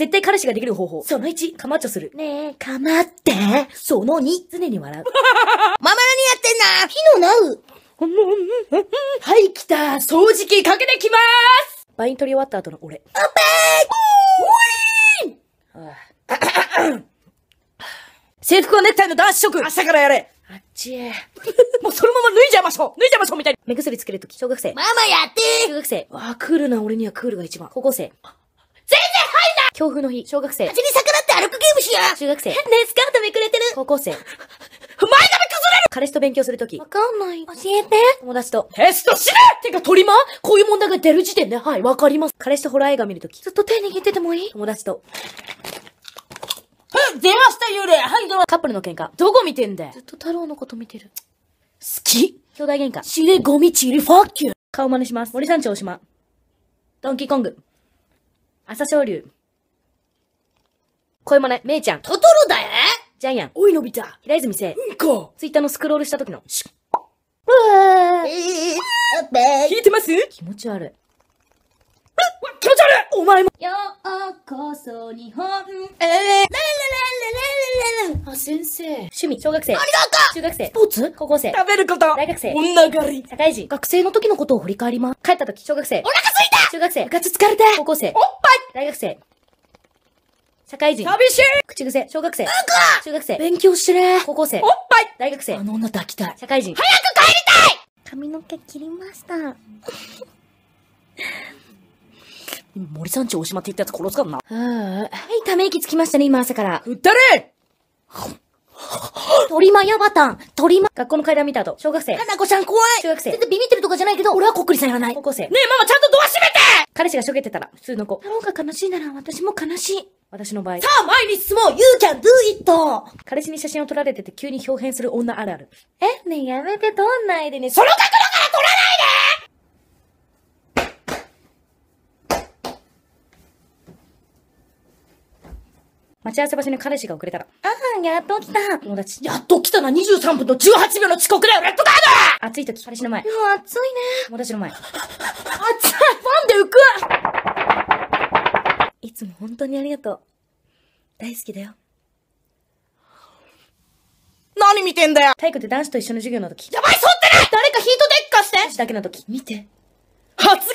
絶対彼氏ができる方法。その1、かまっちょする。ねえ、かまって。その2、常に笑う。まま何やってんな火のなう。はい、来た掃除機かけてきまーすバイン取り終わった後の俺。オペーウィーン制服はネクタイの男子色明日からやれあっちへ。もうそのまま脱いじゃいましょう脱いじゃいましょうみたいに目薬つけるとき、小学生。ママやってー中学生。わあ、クールな俺にはクールが一番。高校生。強風の日、小学生。蜂に逆らって歩くゲームしや中学生。ねスカートめくれてる高校生。前髪崩れる彼氏と勉強するとき。わかんない。教えて。友達と。テストしねてか、りま。こういう問題が出る時点で、はい、わかります。彼氏とホラー映画見るとき。ずっと手握っててもいい友達と。出ました幽霊はい、どうカップルの喧嘩。どこ見てんだよずっと太郎のこと見てる。好き兄弟喧嘩。死ねゴミチリファッキュ顔真似します。森山町島。ドンキーコング。朝青龍。声もね、めいちゃん。トトロだえジャイアン。おい、のびた。平泉せい。うんか。ツイッターのスクロールした時の。しっ。うわー。えー、聞いてます気持ち悪い。気持ち悪いお前もようこそ日本ええー、あ、先生。趣味、小学生。ありがとう中学生。スポーツ高校生。食べること。大学生。女狩り。社会人。学生の時のことを振り返ります。帰った時、小学生。お腹すいた中学生。部活疲れた高校生。おっぱい大学生。社会人。寂しい口癖。小学生。うんこ中学生。勉強してね。高校生。おっぱい大学生。あの女抱きたい。社会人。早く帰りたい髪の毛切りました。森さんち大島って言ったやつ殺すからな。はい、ため息つきましたね、今朝から。うったれ鳥間ヤバタン、鳥間。学校の階段見た後、小学生。花子ちゃん怖い中学生。全然ビビってるとかじゃないけど、俺はこっくりさんやらない。高校生。ねえ、ママちゃんとドア閉めて彼氏がしょげてたら、普通の子。太郎が悲しいなら私も悲しい。私の場合。さあ、前に進もう !You can do it! 彼氏に写真を撮られてて急に表変する女あるある。え、ねえ、やめて撮んないでね。その角度から撮らないで待ち合わせ場所に彼氏が遅れたら。ああ、やっと来た。友達。やっと来たな、23分と18秒の遅刻だよ、レッドカード暑い時、彼氏の前。もう暑いね。友達の前。暑い、本当にありがとう。大好きだよ。何見てんだよ体育で男子と一緒の授業の時。やばい、そってない誰かヒートテッカーして女子だけの時。見て。初